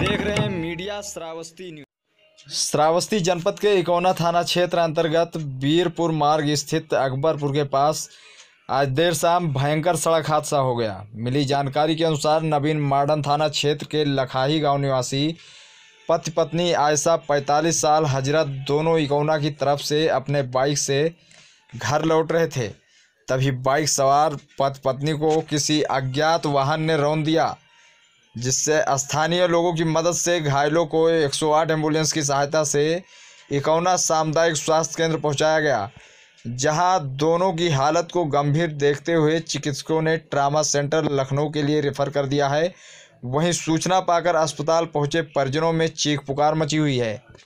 देख रहे हैं मीडिया श्रावस्ती न्यूज श्रावस्ती जनपद के इकोना थाना क्षेत्र अंतर्गत बीरपुर मार्ग स्थित अकबरपुर के पास आज देर शाम भयंकर सड़क हादसा हो गया मिली जानकारी के अनुसार नवीन मार्डन थाना क्षेत्र के लखाही गांव निवासी पति पत्नी आयशा 45 साल हजरत दोनों इकोना की तरफ से अपने बाइक से घर लौट रहे थे तभी बाइक सवार पति पत्नी को किसी अज्ञात वाहन ने रौन दिया जिससे स्थानीय लोगों की मदद से घायलों को 108 एम्बुलेंस की सहायता से इकौना सामुदायिक स्वास्थ्य केंद्र पहुंचाया गया जहां दोनों की हालत को गंभीर देखते हुए चिकित्सकों ने ट्रामा सेंटर लखनऊ के लिए रेफर कर दिया है वहीं सूचना पाकर अस्पताल पहुंचे परिजनों में चीख पुकार मची हुई है